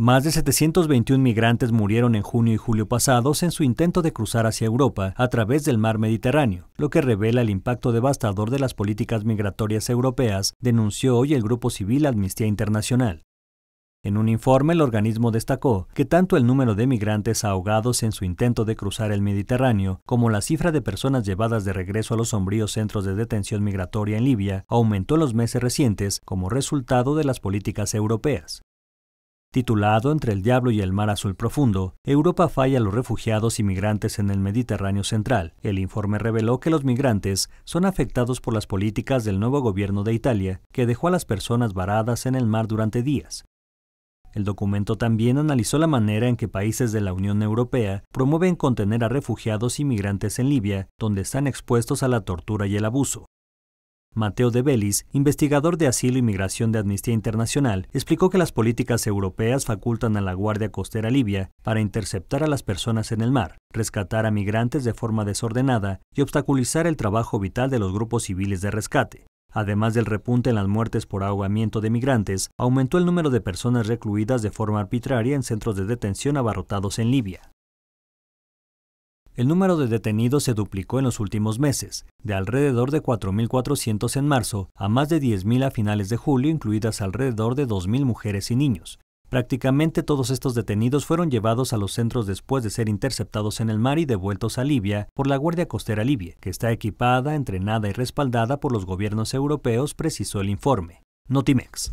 Más de 721 migrantes murieron en junio y julio pasados en su intento de cruzar hacia Europa a través del mar Mediterráneo, lo que revela el impacto devastador de las políticas migratorias europeas, denunció hoy el grupo civil Amnistía Internacional. En un informe, el organismo destacó que tanto el número de migrantes ahogados en su intento de cruzar el Mediterráneo como la cifra de personas llevadas de regreso a los sombríos centros de detención migratoria en Libia aumentó en los meses recientes como resultado de las políticas europeas. Titulado Entre el Diablo y el Mar Azul Profundo, Europa falla a los refugiados y migrantes en el Mediterráneo Central. El informe reveló que los migrantes son afectados por las políticas del nuevo gobierno de Italia, que dejó a las personas varadas en el mar durante días. El documento también analizó la manera en que países de la Unión Europea promueven contener a refugiados y migrantes en Libia, donde están expuestos a la tortura y el abuso. Mateo de Belis, investigador de asilo y migración de Amnistía Internacional, explicó que las políticas europeas facultan a la Guardia Costera Libia para interceptar a las personas en el mar, rescatar a migrantes de forma desordenada y obstaculizar el trabajo vital de los grupos civiles de rescate. Además del repunte en las muertes por ahogamiento de migrantes, aumentó el número de personas recluidas de forma arbitraria en centros de detención abarrotados en Libia. El número de detenidos se duplicó en los últimos meses, de alrededor de 4.400 en marzo a más de 10.000 a finales de julio, incluidas alrededor de 2.000 mujeres y niños. Prácticamente todos estos detenidos fueron llevados a los centros después de ser interceptados en el mar y devueltos a Libia por la Guardia Costera Libia, que está equipada, entrenada y respaldada por los gobiernos europeos, precisó el informe. Notimex.